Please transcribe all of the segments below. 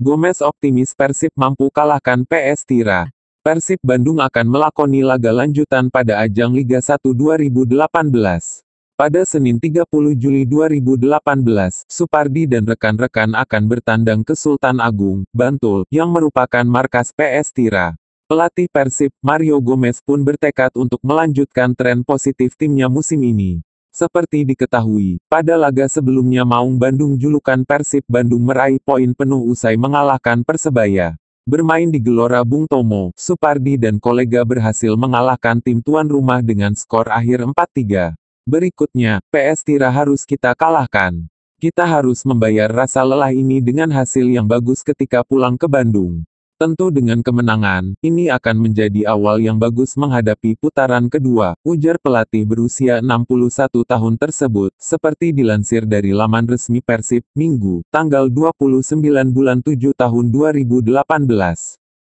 Gomez optimis Persib mampu kalahkan PS Tira. Persib Bandung akan melakoni laga lanjutan pada ajang Liga 1 2018. Pada Senin 30 Juli 2018, Supardi dan rekan-rekan akan bertandang ke Sultan Agung, Bantul, yang merupakan markas PS Tira. Pelatih Persib, Mario Gomez pun bertekad untuk melanjutkan tren positif timnya musim ini. Seperti diketahui, pada laga sebelumnya Maung Bandung julukan Persib Bandung meraih poin penuh usai mengalahkan Persebaya. Bermain di Gelora Bung Tomo, Supardi dan kolega berhasil mengalahkan tim tuan rumah dengan skor akhir 4-3. Berikutnya, PS Tira harus kita kalahkan. Kita harus membayar rasa lelah ini dengan hasil yang bagus ketika pulang ke Bandung. Tentu dengan kemenangan, ini akan menjadi awal yang bagus menghadapi putaran kedua, ujar pelatih berusia 61 tahun tersebut, seperti dilansir dari laman resmi Persib, Minggu, tanggal 29 bulan 7 tahun 2018.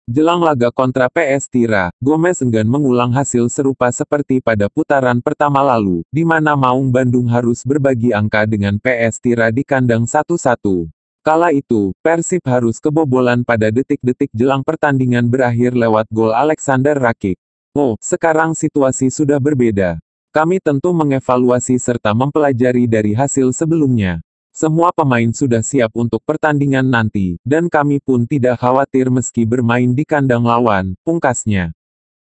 Jelang laga kontra PS Tira, Gomez enggan mengulang hasil serupa seperti pada putaran pertama lalu, di mana Maung Bandung harus berbagi angka dengan PS Tira di kandang 1-1. Kala itu, Persib harus kebobolan pada detik-detik jelang pertandingan berakhir lewat gol Alexander Rakik. Oh, sekarang situasi sudah berbeda. Kami tentu mengevaluasi serta mempelajari dari hasil sebelumnya. Semua pemain sudah siap untuk pertandingan nanti, dan kami pun tidak khawatir meski bermain di kandang lawan, pungkasnya.